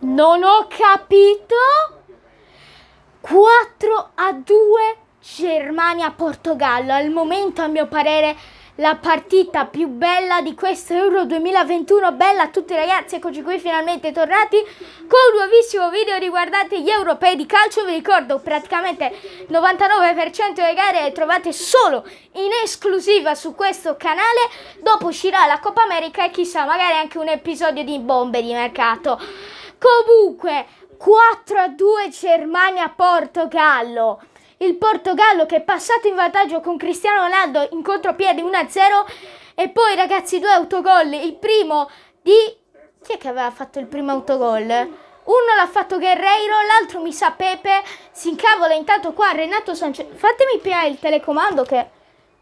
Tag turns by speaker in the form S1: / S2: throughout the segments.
S1: Non ho capito. 4 a 2 Germania-Portogallo. Al momento, a mio parere, la partita più bella di questo Euro 2021. Bella a tutti ragazzi, eccoci qui finalmente tornati con un nuovissimo video riguardante gli europei di calcio. Vi ricordo praticamente il 99% delle gare le trovate solo in esclusiva su questo canale. Dopo uscirà la Coppa America e chissà magari anche un episodio di bombe di mercato. Comunque 4 a 2 Germania-Portogallo il Portogallo che è passato in vantaggio con Cristiano Ronaldo in contropiede 1-0 e poi ragazzi due autogol, il primo di... chi è che aveva fatto il primo autogol? Uno l'ha fatto Guerreiro, l'altro mi sa Pepe, si incavola intanto qua Renato Sanchez, fatemi più il telecomando che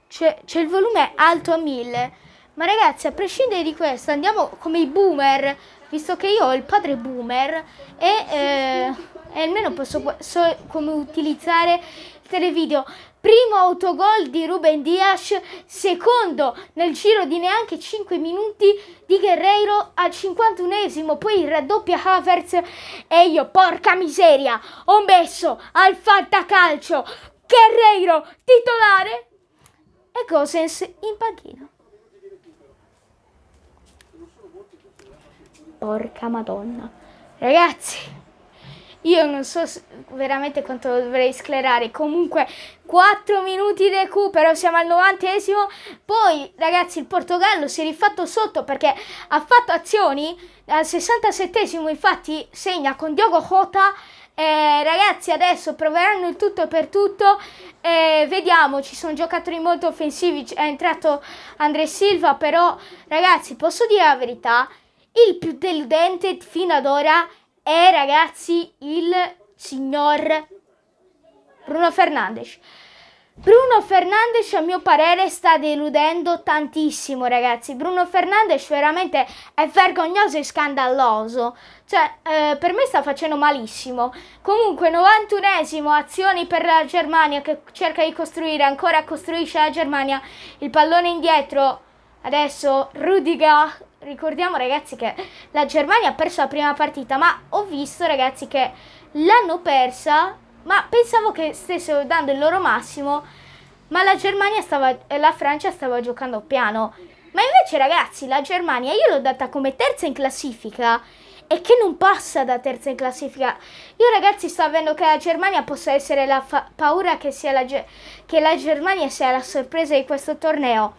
S1: c'è il volume alto a 1000. Ma ragazzi, a prescindere di questo, andiamo come i boomer, visto che io ho il padre boomer e... Eh, e almeno posso so come utilizzare tre video. Primo autogol di Ruben Dias, secondo nel giro di neanche 5 minuti di Guerreiro al 51esimo, poi raddoppia Havertz e io, porca miseria, ho messo al fantacalcio Guerreiro titolare e Gosens in panchina. Porca madonna. Ragazzi, io non so veramente quanto dovrei sclerare. Comunque 4 minuti recupero, siamo al 90 esimo Poi ragazzi il Portogallo si è rifatto sotto perché ha fatto azioni. Al 67 esimo infatti segna con Diogo Jota. Eh, ragazzi adesso proveranno il tutto per tutto eh, vediamo ci sono giocatori molto offensivi è entrato André Silva però ragazzi posso dire la verità il più deludente fino ad ora è è ragazzi il signor Bruno Fernandes. Bruno Fernandes a mio parere sta deludendo tantissimo ragazzi, Bruno Fernandes veramente è vergognoso e scandaloso, cioè eh, per me sta facendo malissimo. Comunque 91esimo azioni per la Germania che cerca di costruire, ancora costruisce la Germania, il pallone indietro, adesso Rudiger ricordiamo ragazzi che la Germania ha perso la prima partita, ma ho visto ragazzi che l'hanno persa, ma pensavo che stessero dando il loro massimo, ma la Germania stava, la Francia stava giocando piano. Ma invece ragazzi, la Germania io l'ho data come terza in classifica e che non passa da terza in classifica. Io ragazzi sto avendo che la Germania possa essere la paura che, sia la, che la Germania sia la sorpresa di questo torneo.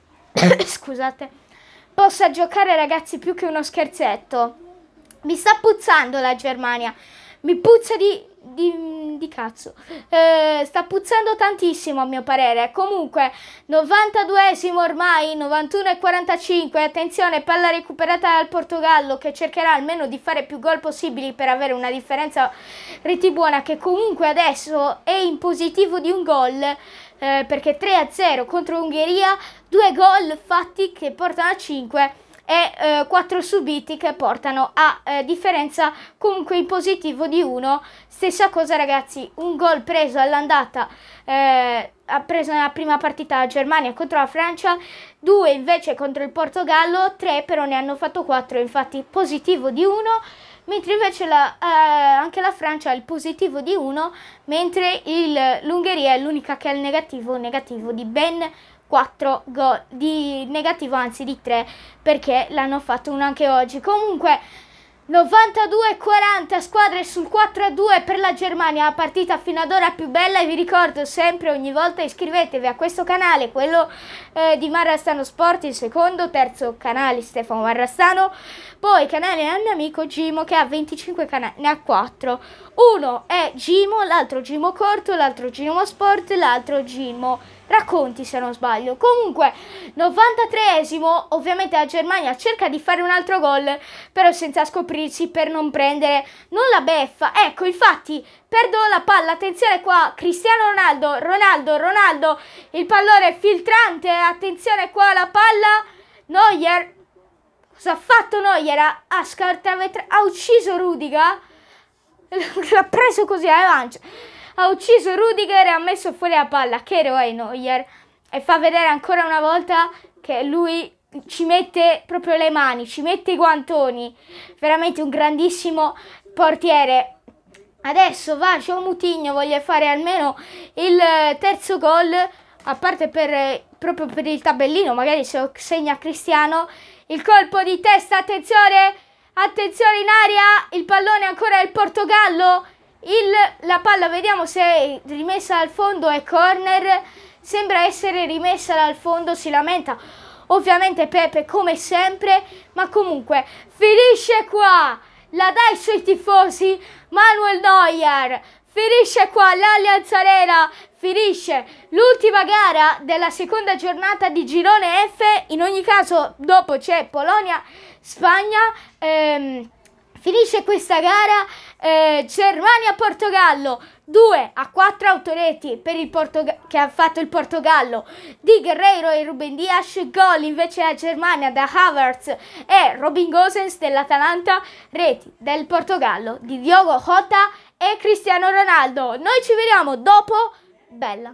S1: Scusate possa giocare ragazzi più che uno scherzetto. Mi sta puzzando la Germania, mi puzza di, di, di cazzo, eh, sta puzzando tantissimo a mio parere. Comunque 92esimo ormai, 91 e 45, attenzione palla recuperata dal Portogallo che cercherà almeno di fare più gol possibili per avere una differenza reti buona che comunque adesso è in positivo di un gol. Eh, perché 3-0 a contro Ungheria, due gol fatti che portano a 5 e eh, 4 subiti che portano a eh, differenza comunque in positivo di 1. Stessa cosa ragazzi, un gol preso all'andata, eh, ha preso nella prima partita la Germania contro la Francia, 2 invece contro il Portogallo, 3 però ne hanno fatto 4, infatti positivo di 1 mentre invece la, eh, anche la Francia ha il positivo di 1, mentre il, l'Ungheria è l'unica che ha il negativo, negativo di ben 4 gol, di negativo anzi di 3, perché l'hanno fatto uno anche oggi. Comunque 92-40, squadre sul 4-2 per la Germania, la partita fino ad ora più bella e vi ricordo sempre ogni volta iscrivetevi a questo canale, quello eh, di Marrastano Sport, il secondo, terzo canale Stefano Marrastano, poi canale al mio amico Gimo che ha 25 canali, ne ha 4, uno è Gimo, l'altro Gimo Corto, l'altro Gimo Sport, l'altro Gimo racconti se non sbaglio. Comunque, 93esimo, ovviamente la Germania cerca di fare un altro gol, però senza scoprirsi per non prendere non la beffa. Ecco, infatti, perdo la palla, attenzione qua, Cristiano Ronaldo, Ronaldo, Ronaldo, il pallone filtrante, attenzione qua la palla, Neuer, cosa ha fatto Neuer? Ha, ha, ha ucciso Rudiga, l'ha preso così, avanti. Eh, ha ucciso Rudiger e ha messo fuori la palla. Che eroe Neuer! E fa vedere ancora una volta che lui ci mette proprio le mani, ci mette i guantoni. Veramente un grandissimo portiere. Adesso va Gio Mutigno, voglio fare almeno il eh, terzo gol, a parte per, eh, proprio per il tabellino, magari se lo segna Cristiano. Il colpo di testa, attenzione, attenzione in aria, il pallone ancora del Portogallo il, la palla vediamo se è rimessa dal fondo, è corner, sembra essere rimessa dal fondo, si lamenta ovviamente Pepe come sempre, ma comunque finisce qua, la dà sui tifosi Manuel Neuer, finisce qua l'Allianz Arena, finisce l'ultima gara della seconda giornata di girone F, in ogni caso dopo c'è Polonia, Spagna, ehm, Finisce questa gara eh, Germania-Portogallo 2 a 4 autoretti che ha fatto il Portogallo di Guerreiro e Ruben Dias, gol invece a Germania da Havertz e Robin Gosens dell'Atalanta, reti del Portogallo di Diogo Jota e Cristiano Ronaldo. Noi ci vediamo dopo, bella!